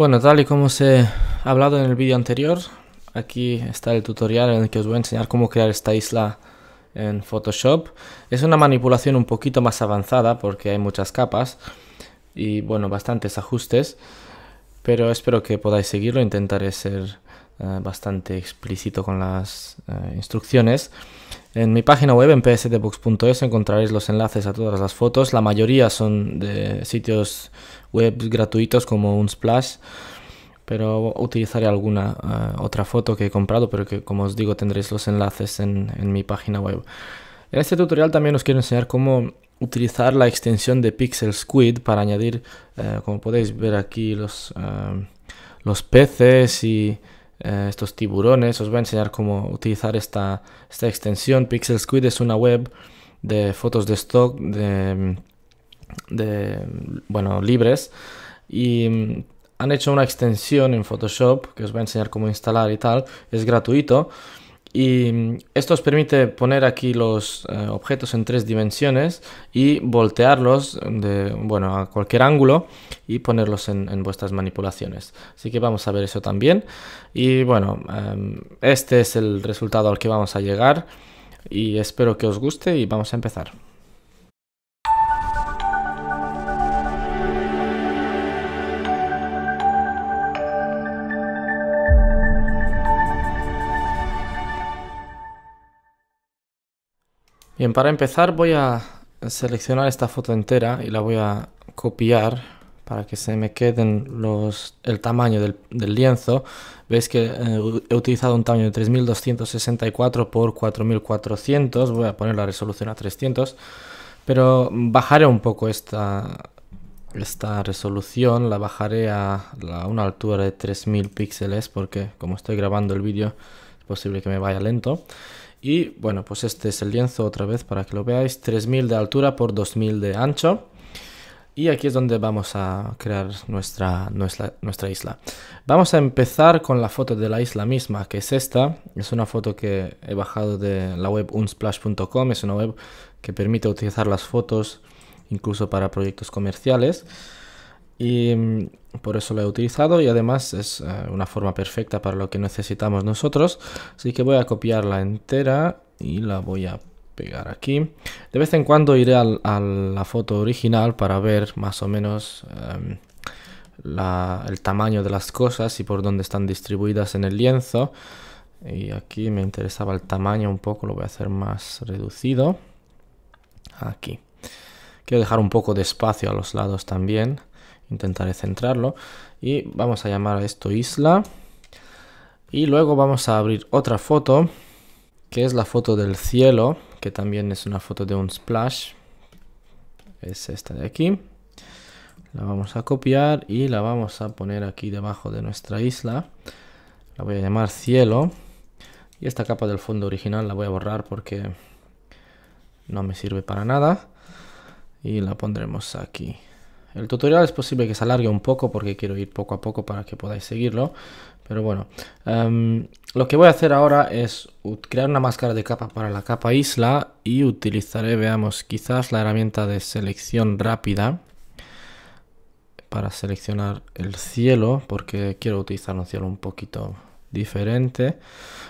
Bueno, tal y como os he hablado en el vídeo anterior, aquí está el tutorial en el que os voy a enseñar cómo crear esta isla en Photoshop. Es una manipulación un poquito más avanzada porque hay muchas capas y bueno, bastantes ajustes, pero espero que podáis seguirlo, intentaré ser eh, bastante explícito con las eh, instrucciones. En mi página web en psdbox.es, encontraréis los enlaces a todas las fotos. La mayoría son de sitios web gratuitos como Unsplash, pero utilizaré alguna eh, otra foto que he comprado, pero que como os digo tendréis los enlaces en, mi página web. En este tutorial también os quiero enseñar cómo utilizar la extensión de Pixel Squid para añadir, eh, como podéis ver aquí, los, eh, los peces y eh, estos tiburones. Os voy a enseñar cómo utilizar esta, extensión. Pixel Squid es una web de fotos de stock de bueno, libres y mm, han hecho una extensión en Photoshop que os voy a enseñar cómo instalar y tal. Es gratuito y mm, esto os permite poner aquí los eh, objetos en tres dimensiones y voltearlos bueno, a cualquier ángulo y ponerlos en, vuestras manipulaciones. Así que vamos a ver eso también. Y bueno, em, este es el resultado al que vamos a llegar y espero que os guste y vamos a empezar. Bien, para empezar voy a seleccionar esta foto entera y la voy a copiar para que se me queden los, el tamaño del, lienzo. Veis que eh, he utilizado un tamaño de 3264 x 4400. Voy a poner la resolución a 300. Pero bajaré un poco esta, esta resolución. La bajaré a, a una altura de 3000 píxeles porque como estoy grabando el vídeo es posible que me vaya lento. Y bueno, pues este es el lienzo otra vez para que lo veáis, 3000 de altura por 2000 de ancho. Y aquí es donde vamos a crear nuestra, nuestra, nuestra, isla. Vamos a empezar con la foto de la isla misma, que es esta. Es una foto que he bajado de la web unsplash.com. Es una web que permite utilizar las fotos incluso para proyectos comerciales y mm, por eso lo he utilizado y además es eh, una forma perfecta para lo que necesitamos nosotros. Así que voy a copiarla entera y la voy a pegar aquí. De vez en cuando iré a la foto original para ver más o menos em, el tamaño de las cosas y por dónde están distribuidas en el lienzo. Y aquí me interesaba el tamaño un poco, lo voy a hacer más reducido. Aquí. Quiero dejar un poco de espacio a los lados también intentaré centrarlo y vamos a llamar a esto isla y luego vamos a abrir otra foto que es la foto del cielo que también es una foto de un splash es esta de aquí la vamos a copiar y la vamos a poner aquí debajo de nuestra isla la voy a llamar cielo y esta capa del fondo original la voy a borrar porque no me sirve para nada y la pondremos aquí el tutorial es posible que se alargue un poco porque quiero ir poco a poco para que podáis seguirlo. Pero bueno, em, lo que voy a hacer ahora es crear una máscara de capa para la capa isla y utilizaré, veamos, quizás la herramienta de selección rápida para seleccionar el cielo porque quiero utilizar un cielo un poquito diferente.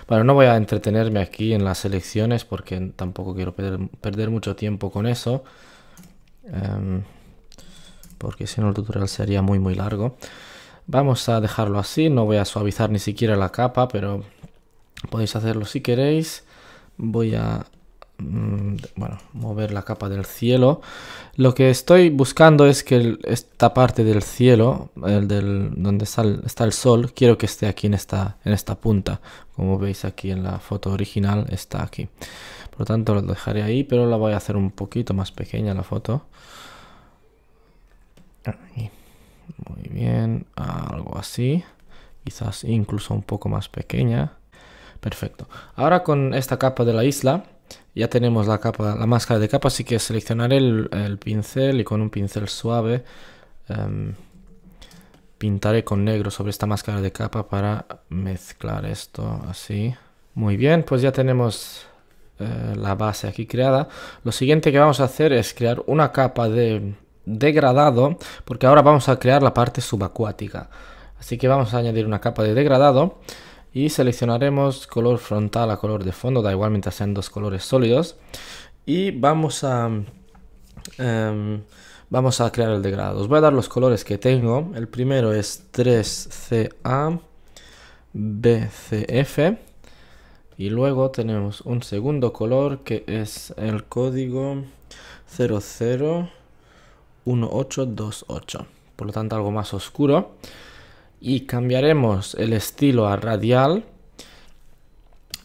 Bueno, no voy a entretenerme aquí en las selecciones porque tampoco quiero perder, mucho tiempo con eso. Em, porque si no el tutorial sería muy muy largo. Vamos a dejarlo así, no voy a suavizar ni siquiera la capa, pero podéis hacerlo si queréis. Voy a mm, bueno, mover la capa del cielo. Lo que estoy buscando es que esta parte del cielo, el del, donde está el, sol, quiero que esté aquí en esta, en esta punta. Como veis aquí en la foto original, está aquí. Por lo tanto, lo dejaré ahí, pero la voy a hacer un poquito más pequeña la foto. Muy bien, algo así. Quizás incluso un poco más pequeña. Perfecto. Ahora con esta capa de la isla, ya tenemos la capa, la máscara de capa, así que seleccionaré el, pincel y con un pincel suave em, pintaré con negro sobre esta máscara de capa para mezclar esto así. Muy bien, pues ya tenemos eh, la base aquí creada. Lo siguiente que vamos a hacer es crear una capa de degradado, porque ahora vamos a crear la parte subacuática. Así que vamos a añadir una capa de degradado y seleccionaremos color frontal a color de fondo, da igualmente mientras sean dos colores sólidos. Y vamos a... Em, vamos a crear el degradado. Os voy a dar los colores que tengo. El primero es 3CA, BCF. Y luego tenemos un segundo color que es el código 00. 1828. Por lo tanto, algo más oscuro. Y cambiaremos el estilo a radial.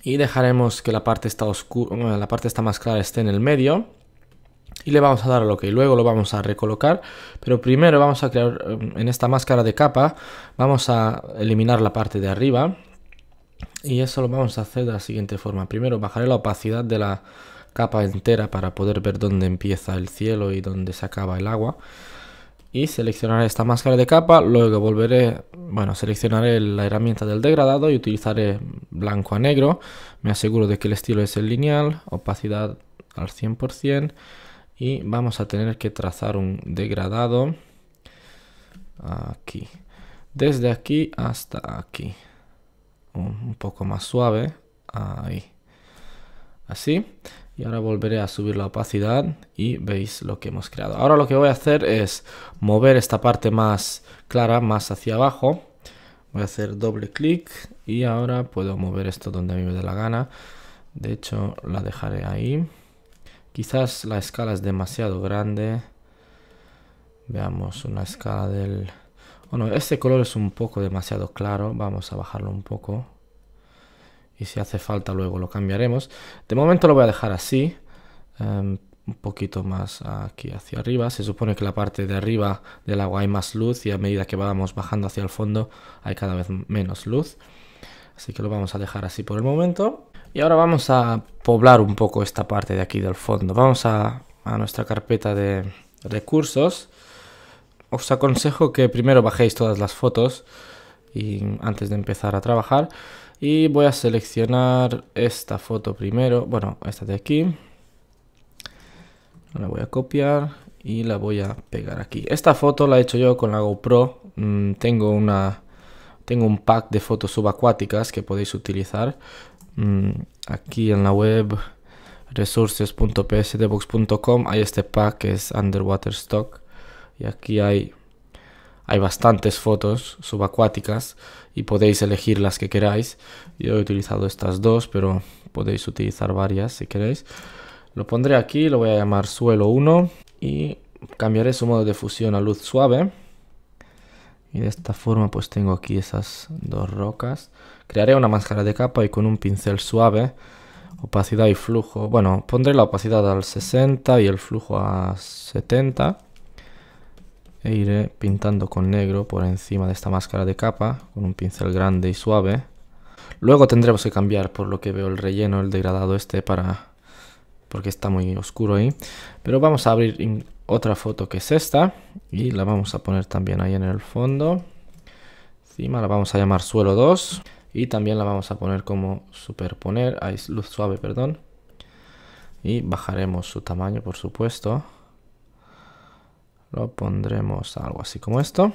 Y dejaremos que la parte está oscura, la parte está más clara esté en el medio. Y le vamos a dar lo que Luego lo vamos a recolocar. Pero primero vamos a crear em, en esta máscara de capa. Vamos a eliminar la parte de arriba. Y eso lo vamos a hacer de la siguiente forma. Primero bajaré la opacidad de la, capa entera para poder ver dónde empieza el cielo y dónde se acaba el agua. Y seleccionaré esta máscara de capa, luego volveré, bueno, seleccionaré la herramienta del degradado y utilizaré blanco a negro. Me aseguro de que el estilo es el lineal, opacidad al 100% y vamos a tener que trazar un degradado aquí. Desde aquí hasta aquí. Un poco más suave. Ahí. Así. Y ahora volveré a subir la opacidad y veis lo que hemos creado. Ahora lo que voy a hacer es mover esta parte más clara, más hacia abajo. Voy a hacer doble clic y ahora puedo mover esto donde a mí me dé la gana. De hecho, la dejaré ahí. Quizás la escala es demasiado grande. Veamos una escala del... Bueno, este color es un poco demasiado claro. Vamos a bajarlo un poco y si hace falta luego lo cambiaremos. De momento lo voy a dejar así, em, un poquito más aquí hacia arriba. Se supone que la parte de arriba del agua hay más luz y a medida que vamos bajando hacia el fondo hay cada vez menos luz. Así que lo vamos a dejar así por el momento. Y ahora vamos a poblar un poco esta parte de aquí del fondo. Vamos a, a nuestra carpeta de recursos. Os aconsejo que primero bajéis todas las fotos y antes de empezar a trabajar y voy a seleccionar esta foto primero, bueno, esta de aquí. La voy a copiar y la voy a pegar aquí. Esta foto la he hecho yo con la GoPro. Mm, tengo una tengo un pack de fotos subacuáticas que podéis utilizar mm, aquí en la web resources.psdbox.com hay este pack que es underwater stock y aquí hay hay bastantes fotos subacuáticas y podéis elegir las que queráis. Yo he utilizado estas dos, pero podéis utilizar varias si queréis. Lo pondré aquí, lo voy a llamar suelo 1 y cambiaré su modo de fusión a luz suave. Y de esta forma pues tengo aquí esas dos rocas. Crearé una máscara de capa y con un pincel suave, opacidad y flujo. Bueno, pondré la opacidad al 60 y el flujo a 70. E iré pintando con negro por encima de esta máscara de capa con un pincel grande y suave. Luego tendremos que cambiar por lo que veo el relleno, el degradado este para porque está muy oscuro ahí. Pero vamos a abrir otra foto que es esta y la vamos a poner también ahí en el fondo. Encima la vamos a llamar suelo 2 y también la vamos a poner como superponer, luz suave, perdón. Y bajaremos su tamaño, por supuesto lo pondremos algo así como esto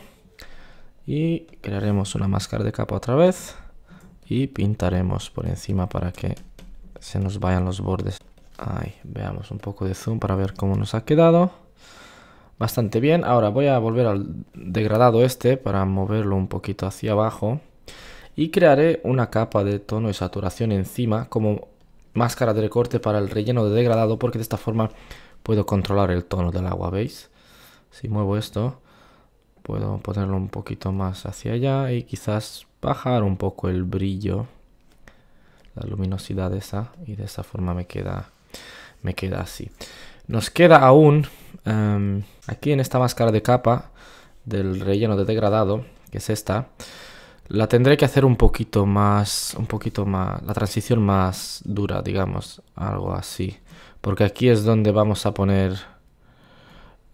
y crearemos una máscara de capa otra vez y pintaremos por encima para que se nos vayan los bordes Ahí, veamos un poco de zoom para ver cómo nos ha quedado bastante bien ahora voy a volver al degradado este para moverlo un poquito hacia abajo y crearé una capa de tono y saturación encima como máscara de recorte para el relleno de degradado porque de esta forma puedo controlar el tono del agua, ¿veis? Si muevo esto, puedo ponerlo un poquito más hacia allá y quizás bajar un poco el brillo, la luminosidad esa, y de esa forma me queda, me queda así. Nos queda aún, em, aquí en esta máscara de capa del relleno de degradado, que es esta, la tendré que hacer un poquito más, un poquito más, la transición más dura, digamos, algo así. Porque aquí es donde vamos a poner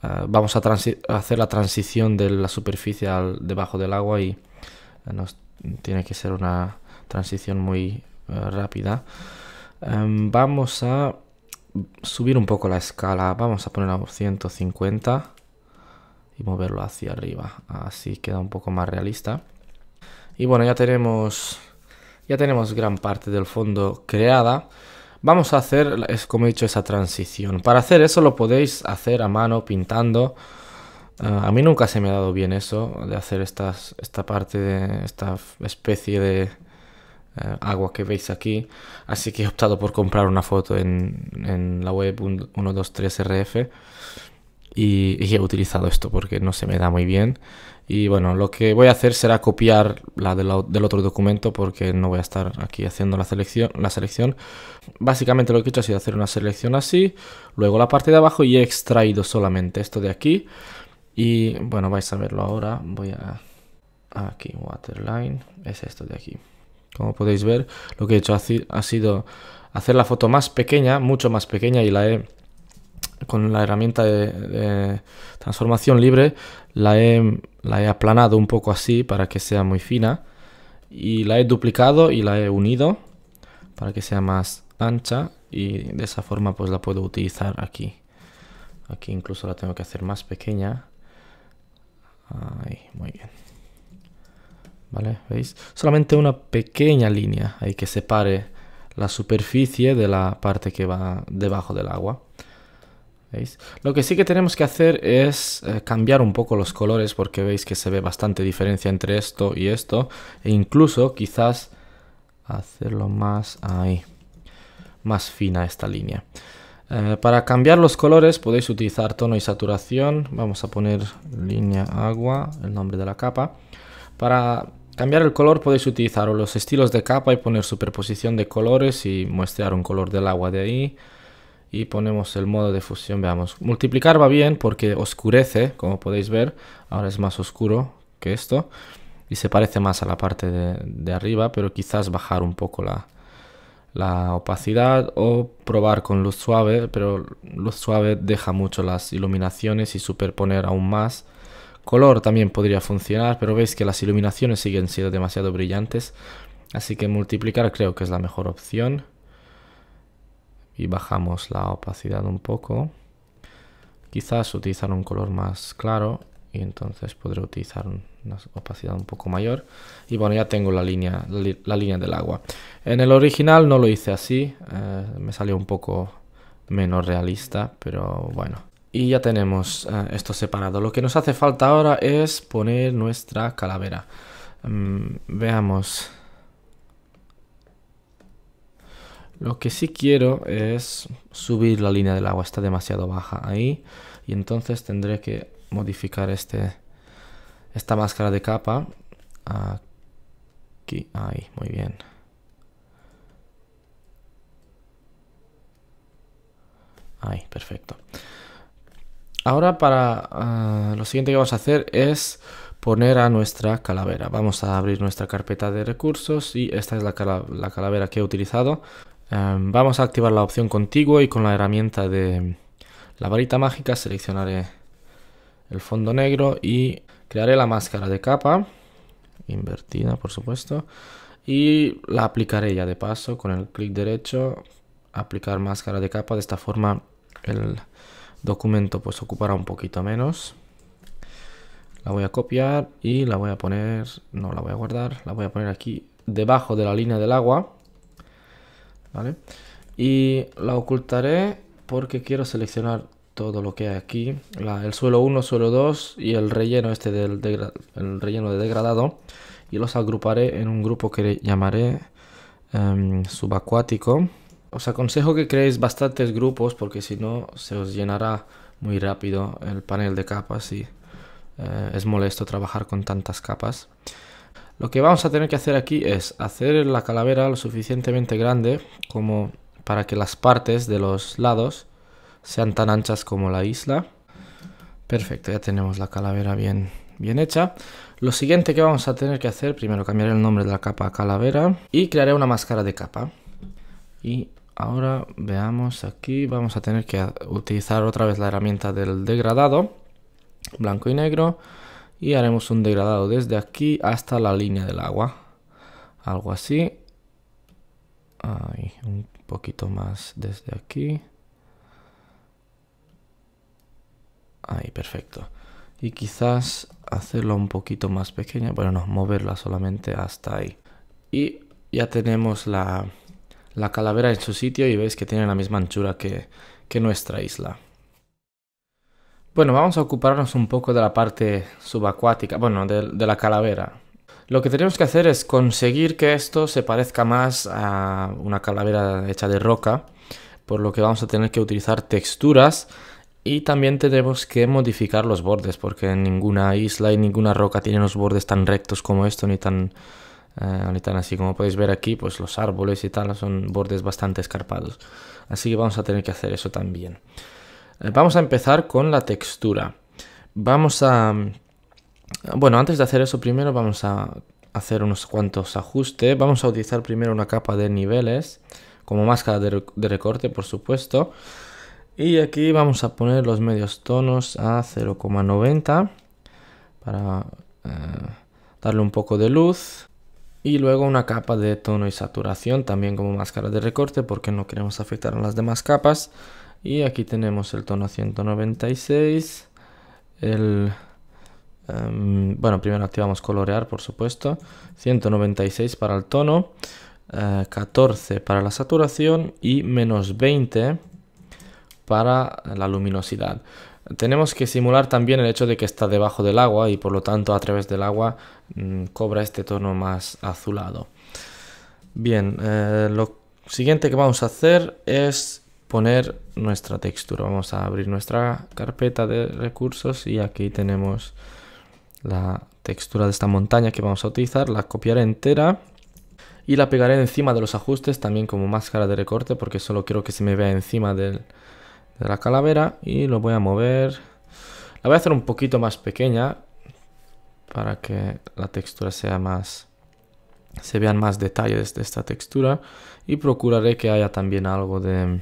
eh, vamos a, hacer la transición de la superficie al debajo del agua y eh, nos tiene que ser una transición muy eh, rápida. Em, vamos a subir un poco la escala, vamos a poner a 150 y moverlo hacia arriba, así queda un poco más realista. Y bueno, ya tenemos, ya tenemos gran parte del fondo creada. Vamos a hacer, es como he dicho, esa transición. Para hacer eso lo podéis hacer a mano, pintando. Ah, a mí nunca se me ha dado bien eso, de hacer estas, esta parte, de esta especie de eh, agua que veis aquí. Así que he optado por comprar una foto en, en la web 123RF y, he utilizado esto porque no se me da muy bien. Y bueno, lo que voy a hacer será copiar la, del otro documento porque no voy a estar aquí haciendo la selección, la selección. Básicamente lo que he hecho ha sido hacer una selección así, luego la parte de abajo y he extraído solamente esto de aquí. Y bueno, vais a verlo ahora. Voy a... Aquí, waterline. Es esto de aquí. Como podéis ver, lo que he hecho ha sido hacer la foto más pequeña, mucho más pequeña y la he con la herramienta de, transformación libre la he, la he, aplanado un poco así para que sea muy fina y la he duplicado y la he unido para que sea más ancha y de esa forma pues la puedo utilizar aquí aquí incluso la tengo que hacer más pequeña Ahí, muy bien vale veis solamente una pequeña línea ahí que separe la superficie de la parte que va debajo del agua lo que sí que tenemos que hacer es eh, cambiar un poco los colores porque veis que se ve bastante diferencia entre esto y esto. E incluso quizás hacerlo más ahí, más fina esta línea. Eh, para cambiar los colores podéis utilizar tono y saturación. Vamos a poner línea agua, el nombre de la capa. Para cambiar el color podéis utilizar los estilos de capa y poner superposición de colores y muestrear un color del agua de ahí y ponemos el modo de fusión, veamos. Multiplicar va bien porque oscurece, como podéis ver, ahora es más oscuro que esto y se parece más a la parte de, arriba, pero quizás bajar un poco la, la, opacidad o probar con luz suave, pero luz suave deja mucho las iluminaciones y superponer aún más. Color también podría funcionar, pero veis que las iluminaciones siguen siendo demasiado brillantes, así que multiplicar creo que es la mejor opción y bajamos la opacidad un poco. Quizás utilizar un color más claro y entonces podré utilizar una opacidad un poco mayor. Y bueno, ya tengo la línea, la, línea del agua. En el original no lo hice así, eh, me salió un poco menos realista, pero bueno. Y ya tenemos eh, esto separado. Lo que nos hace falta ahora es poner nuestra calavera. Mm, veamos Lo que sí quiero es subir la línea del agua, está demasiado baja ahí y entonces tendré que modificar este, esta máscara de capa aquí, ahí, muy bien. Ahí, perfecto. Ahora para eh, lo siguiente que vamos a hacer es poner a nuestra calavera. Vamos a abrir nuestra carpeta de recursos y esta es la, la calavera que he utilizado. Em, vamos a activar la opción contigua y con la herramienta de la varita mágica seleccionaré el fondo negro y crearé la máscara de capa, invertida por supuesto, y la aplicaré ya de paso con el clic derecho, aplicar máscara de capa, de esta forma el documento pues ocupará un poquito menos. La voy a copiar y la voy a poner, no la voy a guardar, la voy a poner aquí debajo de la línea del agua y la ocultaré porque quiero seleccionar todo lo que hay aquí, el suelo 1, suelo 2 y el relleno este del relleno de degradado y los agruparé en un grupo que llamaré em, subacuático. Os aconsejo que creéis bastantes grupos porque si no se os llenará muy rápido el panel de capas y eh, es molesto trabajar con tantas capas. Lo que vamos a tener que hacer aquí es hacer la calavera lo suficientemente grande como para que las partes de los lados sean tan anchas como la isla. Perfecto, ya tenemos la calavera bien, bien hecha. Lo siguiente que vamos a tener que hacer, primero cambiar el nombre de la capa a calavera y crearé una máscara de capa. Y ahora veamos aquí, vamos a tener que utilizar otra vez la herramienta del degradado, blanco y negro y haremos un degradado desde aquí hasta la línea del agua algo así un poquito más desde aquí ahí perfecto y quizás hacerlo un poquito más pequeña bueno no moverla solamente hasta ahí y ya tenemos la, la calavera en su sitio y veis que tiene la misma anchura que nuestra isla bueno, vamos a ocuparnos un poco de la parte subacuática, bueno, de, la calavera. Lo que tenemos que hacer es conseguir que esto se parezca más a una calavera hecha de roca, por lo que vamos a tener que utilizar texturas y también tenemos que modificar los bordes, porque ninguna isla y ninguna roca tiene los bordes tan rectos como esto, ni tan, eh, ni tan así. Como podéis ver aquí, pues los árboles y tal son bordes bastante escarpados. Así que vamos a tener que hacer eso también. Eh, vamos a empezar con la textura. Vamos a... Bueno, antes de hacer eso primero vamos a hacer unos cuantos ajustes. Vamos a utilizar primero una capa de niveles como máscara de, recorte, por supuesto. Y aquí vamos a poner los medios tonos a 0,90 para eh, darle un poco de luz. Y luego una capa de tono y saturación, también como máscara de recorte, porque no queremos afectar a las demás capas y aquí tenemos el tono 196 em, bueno primero activamos colorear por supuesto 196 para el tono 14 eh, para la saturación y menos 20 para la luminosidad tenemos que simular también el hecho de que está debajo del agua y por lo tanto a través del agua mm, cobra este tono más azulado. Bien, eh, lo siguiente que vamos a hacer es poner nuestra textura. Vamos a abrir nuestra carpeta de recursos y aquí tenemos la textura de esta montaña que vamos a utilizar. La copiaré entera y la pegaré encima de los ajustes también como máscara de recorte porque solo quiero que se me vea encima de la calavera y lo voy a mover. La voy a hacer un poquito más pequeña para que la textura sea más se vean más detalles de esta textura y procuraré que haya también algo de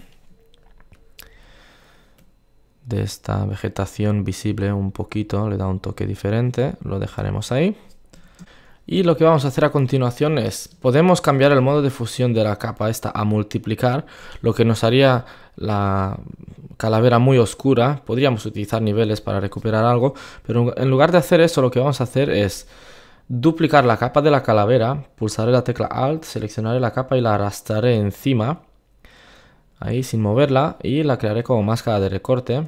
de esta vegetación visible un poquito, le da un toque diferente, lo dejaremos ahí. Y lo que vamos a hacer a continuación es, podemos cambiar el modo de fusión de la capa esta a multiplicar, lo que nos haría la calavera muy oscura, podríamos utilizar niveles para recuperar algo, pero en lugar de hacer eso lo que vamos a hacer es duplicar la capa de la calavera, pulsaré la tecla Alt, seleccionaré la capa y la arrastraré encima, ahí sin moverla y la crearé como máscara de recorte,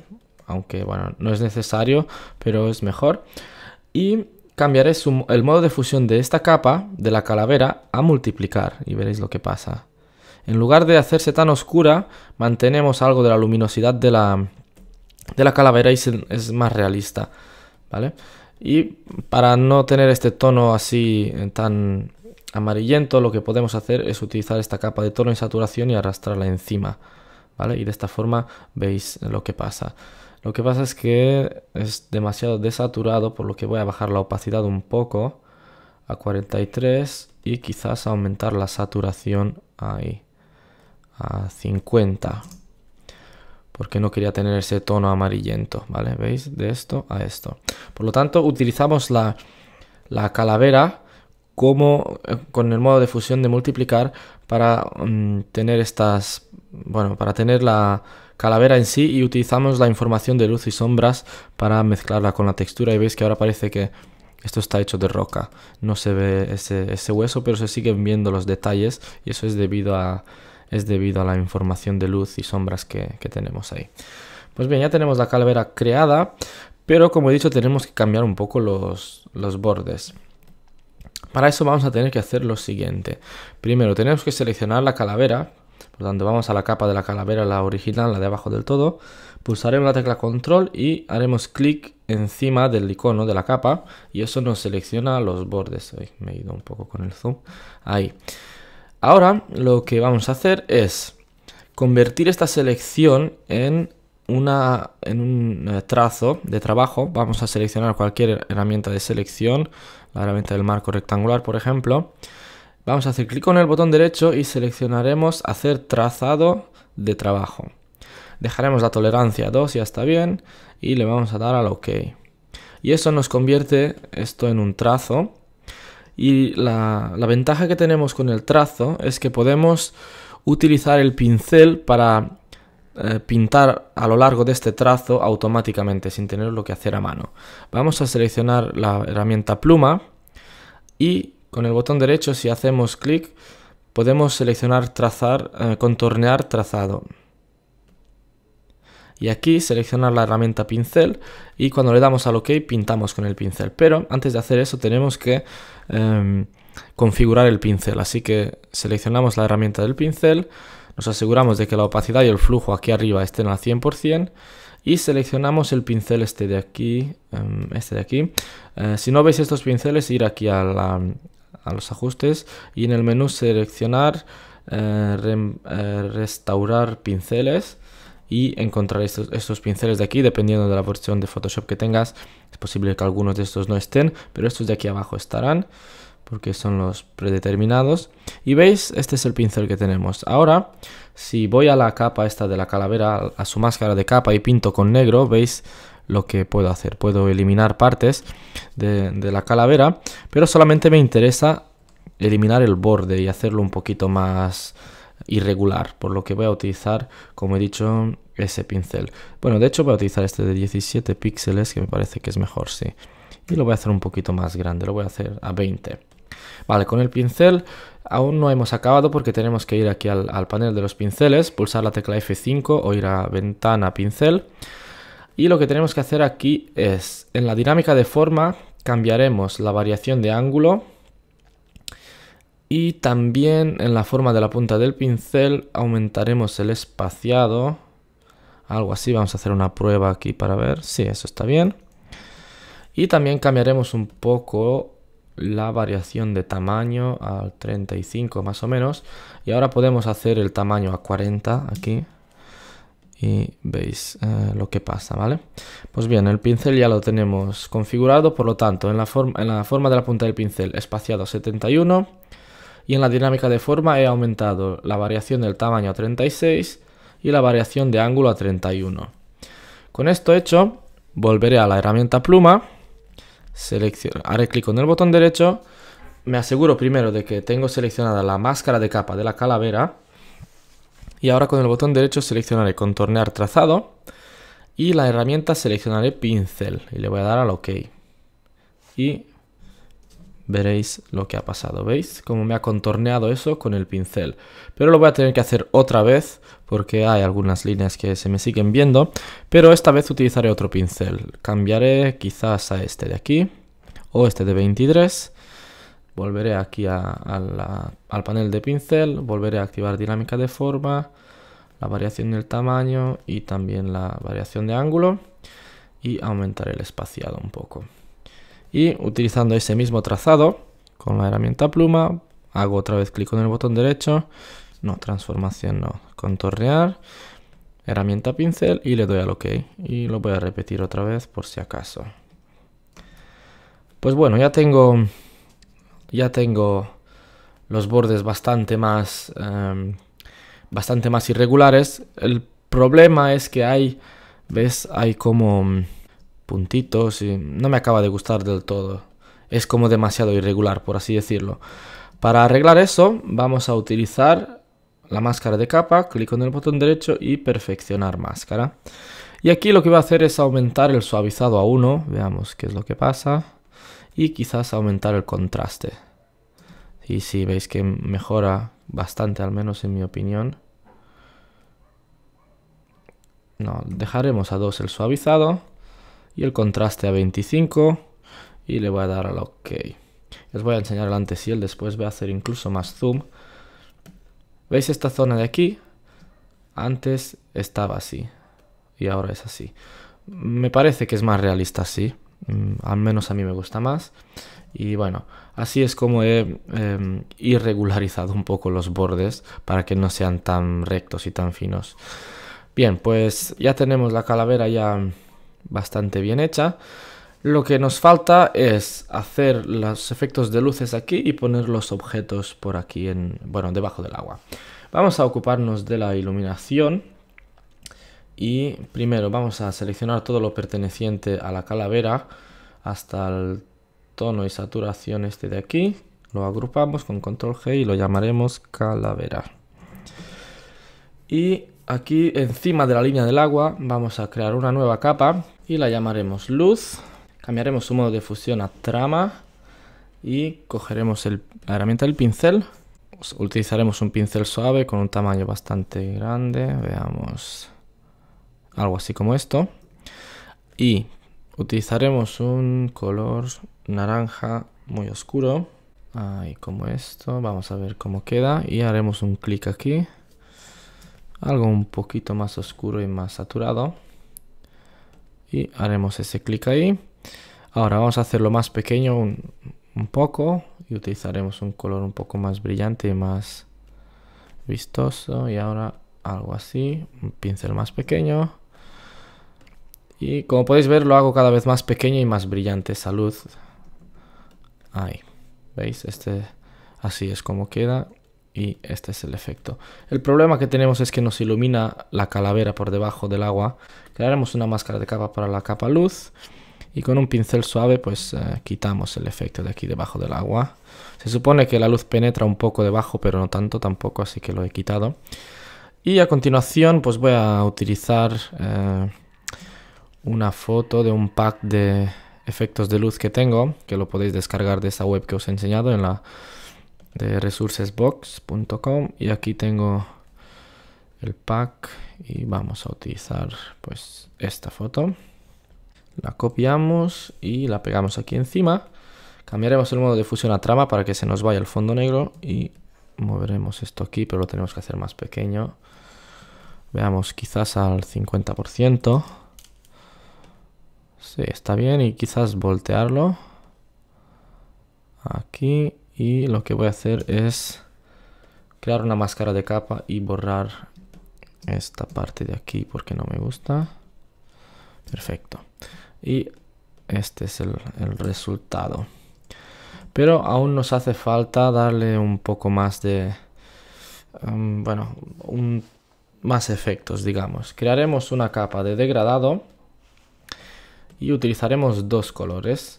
aunque bueno, no es necesario, pero es mejor. Y cambiaré el modo de fusión de esta capa, de la calavera, a multiplicar y veréis lo que pasa. En lugar de hacerse tan oscura, mantenemos algo de la luminosidad de la, de la calavera y es más realista, ¿vale? Y para no tener este tono así eh, tan amarillento, lo que podemos hacer es utilizar esta capa de tono y saturación y arrastrarla encima, ¿vale? Y de esta forma veis lo que pasa. Lo que pasa es que es demasiado desaturado, por lo que voy a bajar la opacidad un poco a 43 y quizás aumentar la saturación ahí a 50 porque no quería tener ese tono amarillento, ¿vale? ¿Veis? De esto a esto. Por lo tanto, utilizamos la, la calavera como eh, con el modo de fusión de multiplicar para mm, tener estas bueno para tener la calavera en sí y utilizamos la información de luz y sombras para mezclarla con la textura y veis que ahora parece que esto está hecho de roca no se ve ese, hueso pero se siguen viendo los detalles y eso es debido a es debido a la información de luz y sombras que, tenemos ahí pues bien ya tenemos la calavera creada pero como he dicho tenemos que cambiar un poco los, los bordes para eso vamos a tener que hacer lo siguiente. Primero tenemos que seleccionar la calavera, por tanto vamos a la capa de la calavera, la original, la de abajo del todo. Pulsaremos la tecla control y haremos clic encima del icono de la capa y eso nos selecciona los bordes. me he ido un poco con el zoom. Ahí. Ahora lo que vamos a hacer es convertir esta selección en una, en un eh, trazo de trabajo vamos a seleccionar cualquier herramienta de selección, la herramienta del marco rectangular por ejemplo. Vamos a hacer clic con el botón derecho y seleccionaremos hacer trazado de trabajo. Dejaremos la tolerancia 2, ya está bien, y le vamos a dar al OK. Y eso nos convierte esto en un trazo. Y la ventaja que tenemos con el trazo es que podemos utilizar el pincel para eh, pintar a lo largo de este trazo automáticamente sin tener lo que hacer a mano. Vamos a seleccionar la herramienta pluma y con el botón derecho si hacemos clic podemos seleccionar trazar, eh, contornear trazado. Y aquí seleccionar la herramienta pincel y cuando le damos al OK pintamos con el pincel. Pero antes de hacer eso tenemos que em, configurar el pincel. Así que seleccionamos la herramienta del pincel, nos aseguramos de que la opacidad y el flujo aquí arriba estén al 100% y seleccionamos el pincel este de aquí, em, este de aquí. Eh, si no veis estos pinceles, ir aquí a, los ajustes y en el menú seleccionar, eh, eh, restaurar pinceles y encontrar estos, estos, pinceles de aquí, dependiendo de la versión de Photoshop que tengas. Es posible que algunos de estos no estén, pero estos de aquí abajo estarán porque son los predeterminados. Y veis, este es el pincel que tenemos. Ahora, si voy a la capa esta de la calavera, a su máscara de capa y pinto con negro, veis lo que puedo hacer. Puedo eliminar partes de, la calavera, pero solamente me interesa eliminar el borde y hacerlo un poquito más irregular, por lo que voy a utilizar, como he dicho, ese pincel. Bueno, de hecho voy a utilizar este de 17 píxeles, que me parece que es mejor, sí. Y lo voy a hacer un poquito más grande, lo voy a hacer a 20. Vale, con el pincel aún no hemos acabado porque tenemos que ir aquí al, panel de los pinceles, pulsar la tecla F5 o ir a ventana pincel. Y lo que tenemos que hacer aquí es, en la dinámica de forma, cambiaremos la variación de ángulo y también en la forma de la punta del pincel aumentaremos el espaciado. Algo así, vamos a hacer una prueba aquí para ver. si sí, eso está bien. Y también cambiaremos un poco la variación de tamaño al 35 más o menos y ahora podemos hacer el tamaño a 40 aquí y veis eh, lo que pasa, ¿vale? Pues bien, el pincel ya lo tenemos configurado, por lo tanto, en la, en la forma de la punta del pincel espaciado 71 y en la dinámica de forma he aumentado la variación del tamaño a 36 y la variación de ángulo a 31. Con esto hecho, volveré a la herramienta pluma haré clic con el botón derecho, me aseguro primero de que tengo seleccionada la máscara de capa de la calavera y ahora con el botón derecho seleccionaré contornear trazado y la herramienta seleccionaré pincel y le voy a dar al ok y veréis lo que ha pasado. ¿Veis como me ha contorneado eso con el pincel? Pero lo voy a tener que hacer otra vez porque hay algunas líneas que se me siguen viendo, pero esta vez utilizaré otro pincel. Cambiaré quizás a este de aquí o este de 23. Volveré aquí al panel de pincel, volveré a activar dinámica de forma, la variación del tamaño y también la variación de ángulo y aumentaré el espaciado un poco y utilizando ese mismo trazado con la herramienta pluma hago otra vez clic en el botón derecho, no, transformación no, contornear, herramienta pincel y le doy al OK y lo voy a repetir otra vez por si acaso. Pues bueno, ya tengo, ya tengo los bordes bastante más, em, bastante más irregulares. El problema es que hay, ves, hay como puntitos y no me acaba de gustar del todo. Es como demasiado irregular, por así decirlo. Para arreglar eso, vamos a utilizar la máscara de capa, clic en el botón derecho y perfeccionar máscara. Y aquí lo que va a hacer es aumentar el suavizado a 1, veamos qué es lo que pasa, y quizás aumentar el contraste. Y si veis que mejora bastante, al menos en mi opinión. No, dejaremos a 2 el suavizado y el contraste a 25 y le voy a dar al OK. Les voy a enseñar el antes y el después, voy a hacer incluso más zoom. ¿Veis esta zona de aquí? Antes estaba así y ahora es así. Me parece que es más realista así, mm, al menos a mí me gusta más. Y bueno, así es como he em, irregularizado un poco los bordes para que no sean tan rectos y tan finos. Bien, pues ya tenemos la calavera ya bastante bien hecha. Lo que nos falta es hacer los efectos de luces aquí y poner los objetos por aquí, en, bueno, debajo del agua. Vamos a ocuparnos de la iluminación y primero vamos a seleccionar todo lo perteneciente a la calavera hasta el tono y saturación este de aquí. Lo agrupamos con control G y lo llamaremos calavera. Y aquí encima de la línea del agua vamos a crear una nueva capa y la llamaremos luz. Cambiaremos su modo de fusión a trama y cogeremos el, la herramienta del pincel. Utilizaremos un pincel suave con un tamaño bastante grande, veamos algo así como esto. Y utilizaremos un color naranja muy oscuro, ahí como esto, vamos a ver cómo queda y haremos un clic aquí. Algo un poquito más oscuro y más saturado y haremos ese clic ahí. Ahora vamos a hacerlo más pequeño un, un, poco y utilizaremos un color un poco más brillante y más vistoso. Y ahora algo así, un pincel más pequeño. Y como podéis ver lo hago cada vez más pequeño y más brillante esa luz. Ahí, ¿veis? Este, así es como queda y este es el efecto. El problema que tenemos es que nos ilumina la calavera por debajo del agua. Crearemos una máscara de capa para la capa luz y con un pincel suave pues eh, quitamos el efecto de aquí debajo del agua. Se supone que la luz penetra un poco debajo pero no tanto tampoco así que lo he quitado. Y a continuación pues voy a utilizar eh, una foto de un pack de efectos de luz que tengo que lo podéis descargar de esa web que os he enseñado en la de resourcesbox.com y aquí tengo el pack y vamos a utilizar pues esta foto la copiamos y la pegamos aquí encima cambiaremos el modo de fusión a trama para que se nos vaya el fondo negro y moveremos esto aquí pero lo tenemos que hacer más pequeño veamos quizás al 50% sí, está bien y quizás voltearlo aquí y lo que voy a hacer es crear una máscara de capa y borrar esta parte de aquí porque no me gusta perfecto y este es el, resultado pero aún nos hace falta darle un poco más de em, bueno más efectos digamos crearemos una capa de degradado y utilizaremos dos colores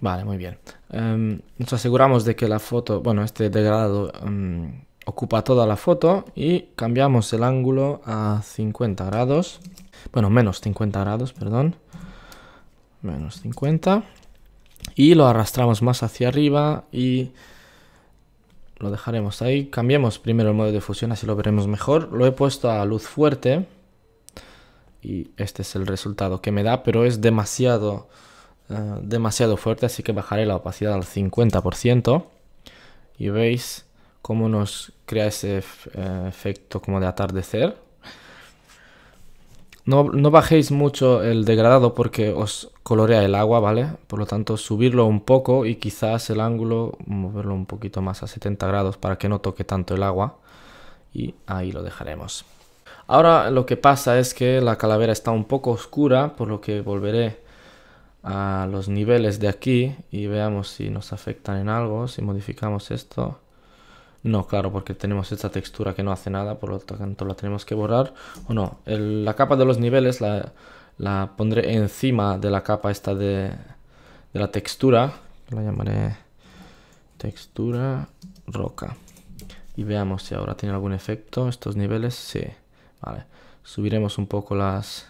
Vale, muy bien. Em, nos aseguramos de que la foto, bueno, este degradado em, ocupa toda la foto y cambiamos el ángulo a 50 grados. Bueno, menos 50 grados, perdón. Menos 50. Y lo arrastramos más hacia arriba y lo dejaremos ahí. Cambiemos primero el modo de fusión, así lo veremos mejor. Lo he puesto a luz fuerte y este es el resultado que me da, pero es demasiado eh, demasiado fuerte, así que bajaré la opacidad al 50%. Y veis cómo nos crea ese eh, efecto como de atardecer. No, no, bajéis mucho el degradado porque os colorea el agua, ¿vale? Por lo tanto, subirlo un poco y quizás el ángulo moverlo un poquito más a 70 grados para que no toque tanto el agua. Y ahí lo dejaremos. Ahora lo que pasa es que la calavera está un poco oscura, por lo que volveré a los niveles de aquí y veamos si nos afectan en algo, si modificamos esto. No, claro, porque tenemos esta textura que no hace nada, por lo tanto la tenemos que borrar. O no, la capa de los niveles la, pondré encima de la capa esta de, la textura. La llamaré textura roca. Y veamos si ahora tiene algún efecto estos niveles. Sí, Subiremos un poco las,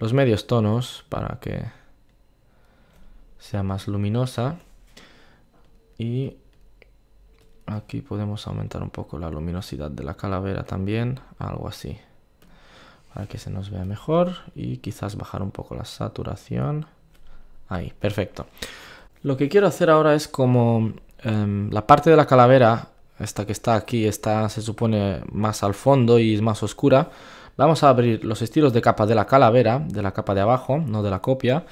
los medios tonos para que sea más luminosa. Y aquí podemos aumentar un poco la luminosidad de la calavera también, algo así. Para que se nos vea mejor y quizás bajar un poco la saturación. Ahí, perfecto. Lo que quiero hacer ahora es como em, la parte de la calavera, esta que está aquí, está se supone más al fondo y es más oscura. Vamos a abrir los estilos de capa de la calavera, de la capa de abajo, no de la copia.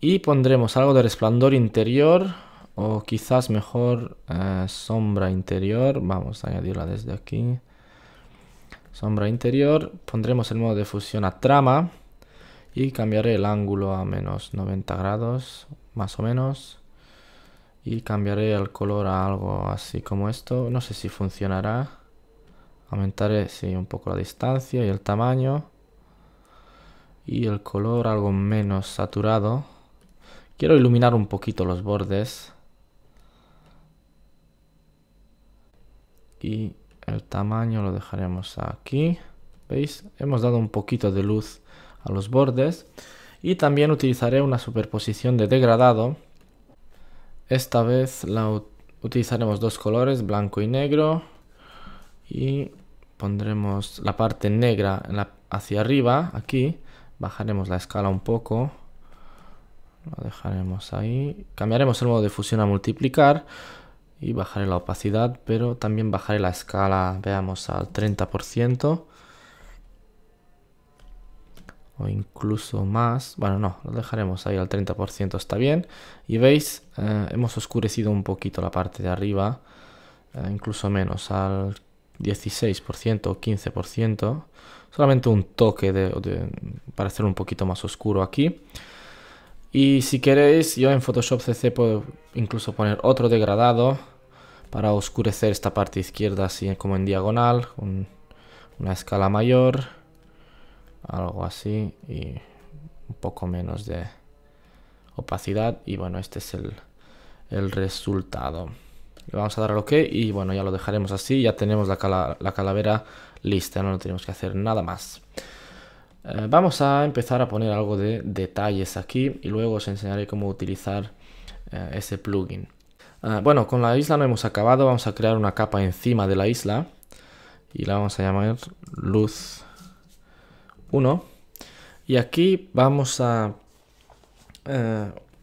Y pondremos algo de resplandor interior o quizás mejor eh, sombra interior. Vamos a añadirla desde aquí. Sombra interior. Pondremos el modo de fusión a trama y cambiaré el ángulo a menos 90 grados más o menos y cambiaré el color a algo así como esto no sé si funcionará aumentaré sí, un poco la distancia y el tamaño y el color algo menos saturado Quiero iluminar un poquito los bordes. Y el tamaño lo dejaremos aquí. ¿Veis? Hemos dado un poquito de luz a los bordes. Y también utilizaré una superposición de degradado. Esta vez utilizaremos dos colores, blanco y negro. Y pondremos la parte negra hacia arriba, aquí. Bajaremos la escala un poco. Lo dejaremos ahí. Cambiaremos el modo de fusión a multiplicar y bajaré la opacidad, pero también bajaré la escala, veamos, al 30% o incluso más, bueno no, lo dejaremos ahí al 30%, está bien, y veis, eh, hemos oscurecido un poquito la parte de arriba, eh, incluso menos, al 16% o 15%, solamente un toque de, para hacer un poquito más oscuro aquí, y si queréis, yo en Photoshop CC puedo incluso poner otro degradado para oscurecer esta parte izquierda así como en diagonal, una escala mayor, algo así y un poco menos de opacidad. Y bueno, este es el, resultado. Le vamos a dar al OK y bueno, ya lo dejaremos así. Ya tenemos la, calavera lista, no, no tenemos que hacer nada más. Eh, vamos a empezar a poner algo de detalles aquí y luego os enseñaré cómo utilizar eh, ese plugin. Eh, bueno, con la isla no hemos acabado, vamos a crear una capa encima de la isla y la vamos a llamar luz 1 y aquí vamos a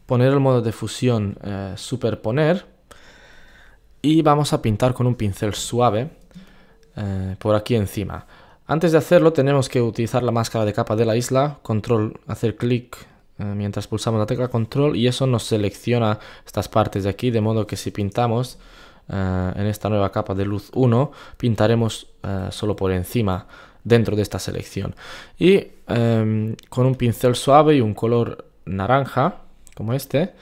poner el modo de fusión superponer y vamos a pintar con un pincel suave por aquí encima. Antes de hacerlo tenemos que utilizar la máscara de capa de la isla, control, hacer clic eh, mientras pulsamos la tecla control y eso nos selecciona estas partes de aquí, de modo que si pintamos eh, en esta nueva capa de luz 1, pintaremos eh, solo por encima dentro de esta selección. Y em, con un pincel suave y un color naranja, como este,